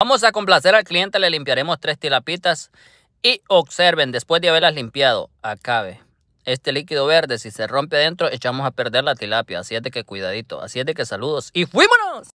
Vamos a complacer al cliente, le limpiaremos tres tilapitas y observen, después de haberlas limpiado, acabe. Este líquido verde, si se rompe adentro, echamos a perder la tilapia. Así es de que cuidadito. Así es de que saludos y fuímonos.